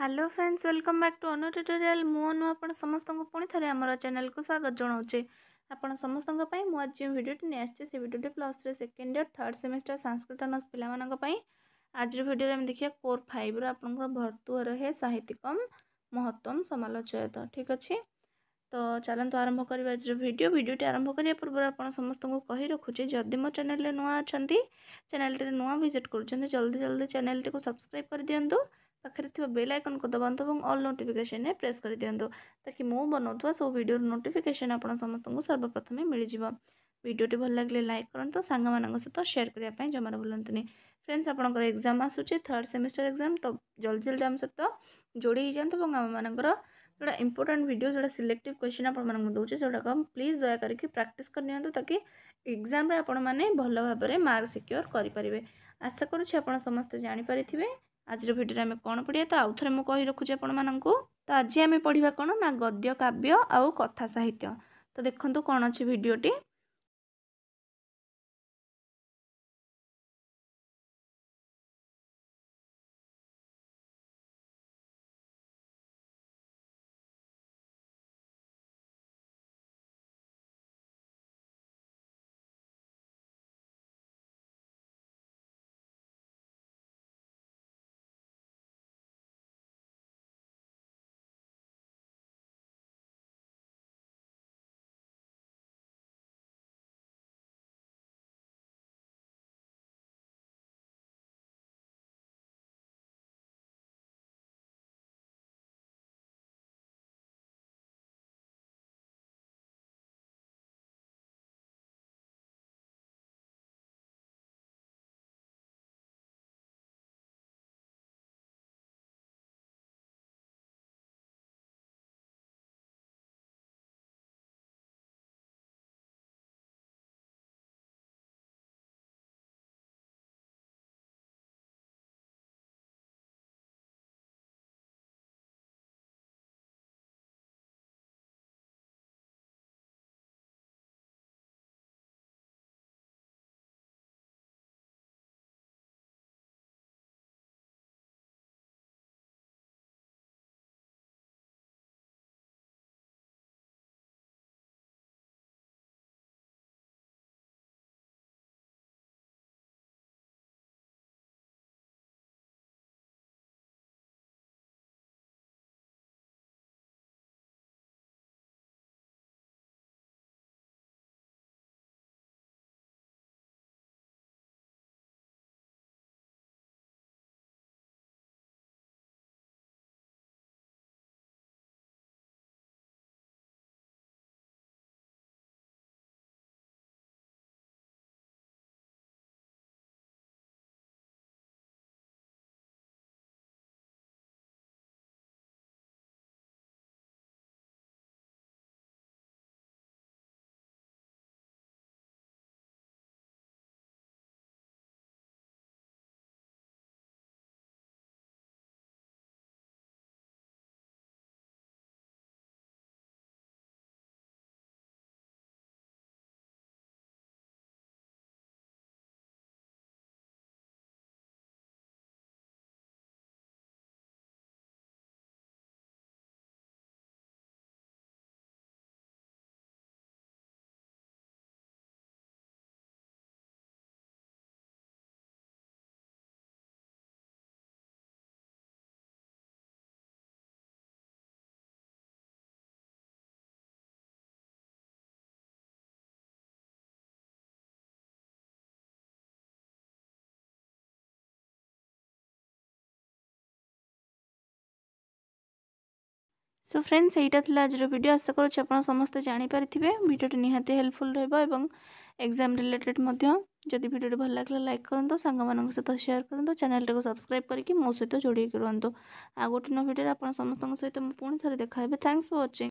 hello friends welcome back to Anu tutorial ମୁଁ ଅନୁ ଆପଣ ସମସ୍ତଙ୍କୁ ପୁଣି ଥରେ ଆମର ଚ୍ୟାନେଲ୍କୁ ସ୍ୱାଗତ ଜଣାଉଛି ଆପଣ ସମସ୍ତଙ୍କ ପାଇଁ ମୁଁ ଆଜି ଯେଉଁ ଭିଡ଼ିଓଟି ନେଇ ଆସିଛି ସେ ଭିଡ଼ିଓଟି plus three second year third semester Sanskrit honours ପିଲାମାନଙ୍କ ପାଇଁ ଆଜିର ଭିଡ଼ିଓରେ ଆମେ ଦେଖିବା କୋର୍ ଫାଇଭ୍ର ଆପଣଙ୍କର ଭର୍ତ୍ତୁହର ହେ ସାହିତ୍ୟିକମ୍ ମହତ୍ତ୍ୱମ୍ ସମାଲୋଚୟତ ଠିକ୍ ଅଛି ତ ଚାଲନ୍ତୁ ଆରମ୍ଭ କରିବା ଆଜିର ଭିଡ଼ିଓ ଭିଡ଼ିଓଟି ଆରମ୍ଭ କରିବା ପୂର୍ବରୁ ଆପଣ ସମସ୍ତଙ୍କୁ କହି ରଖୁଛି ଯଦି ମୋ ଚ୍ୟାନେଲ୍ରେ ନୂଆ ଅଛନ୍ତି ଚ୍ୟାନେଲ୍ଟିରେ ନୂଆ ଭିଜିଟ୍ କରୁଛନ୍ତି ଜଲ୍ଦି ଜଲ୍ଦି ଚ୍ୟାନେଲ୍ଟିକୁ ସବସ୍କ୍ରାଇବ୍ କରିଦିଅନ୍ତୁ ପାଖରେ ଥିବା ବେଲ୍ ଆଇକନ୍ ଦବାନ୍ତୁ ଏବଂ ଅଲ୍ ନୋଟିଫିକେସନ୍ରେ ପ୍ରେସ୍ କରିଦିଅନ୍ତୁ ତାକି ମୁଁ ବନାଉଥିବା ସବୁ ଭିଡ଼ିଓର ନୋଟିଫିକେସନ୍ ଆପଣ ସମସ୍ତଙ୍କୁ ସର୍ବପ୍ରଥମେ ମିଳିଯିବ ଭିଡ଼ିଓଟି ଭଲ ଲାଗିଲେ ଲାଇକ୍ କରନ୍ତୁ ସାଙ୍ଗମାନଙ୍କ ସହିତ ସେୟାର କରିବା ପାଇଁ ଜମାରୁ ଭୁଲନ୍ତୁନି ଫ୍ରେଣ୍ଡସ୍ ଆପଣଙ୍କର ଏକ୍ଜାମ୍ ଆସୁଛି ଥାର୍ଡ଼ ସେମିଷ୍ଟର ଏକ୍ଜାମ୍ ତ ଜଲ୍ଦି ଜଲ୍ଦି ଆମ ସହିତ ଯୋଡ଼ି ହେଇଯାଆନ୍ତୁ ଏବଂ ଆମମାନଙ୍କର ଯେଉଁଟା ଇମ୍ପୋର୍ଟାଣ୍ଟ ଭିଡ଼ିଓ ଯେଉଁଟା ସିଲେକ୍ଟିଭ୍ କ୍ୱେଶ୍ଚିନ୍ ଆପଣମାନଙ୍କୁ ଦେଉଛି ସେଗୁଡ଼ାକ ପ୍ଲିଜ୍ ଦୟା କରିକି ପ୍ରାକ୍ଟିସ୍ କରିନିଅନ୍ତୁ ତାକି ଏକ୍ଜାମ୍ରେ ଆପଣମାନେ ଭଲ ଭାବରେ ମାର୍କ ସିକ୍ୟୋର କରିପାରିବେ ଆଶା କରୁଛି ଆପଣ ସମସ୍ତେ ଜାଣିପାରିଥିବେ ଆଜିର ଭିଡ଼ିଓରେ ଆମେ କ'ଣ ପଢ଼ିବା ତ ଆଉ ଥରେ ମୁଁ କହି ରଖୁଛି ଆପଣମାନଙ୍କୁ ତ ଆଜି ଆମେ ପଢ଼ିବା କ'ଣ ନା ଗଦ୍ୟ କାବ୍ୟ ଆଉ କଥା ସାହିତ୍ୟ ତ ଦେଖନ୍ତୁ କ'ଣ ଅଛି ଭିଡ଼ିଓଟି সো ফ্রেন্ডস এইটা লা আজর ভিডিও আশা করছি আপনার সমস্তে জাঁপারিথে ভিডিওটি নিহতি হেল্পফুল রহব এবং এক্সাম রিলেটেড যদি ভিডিওটি ভাল লাগলে লাইক করতো সাংগ মান সহ সেয়ার করতো চ্যানেলটি সবসক্রাইব করি মো সহ যোড়ি রুহতু আউ গোটে নয় ভিডিওরে আপনার সমস্ত সহ পুঁ থে দেখা হবে থ্যাঙ্কস ফর ওয়াচিং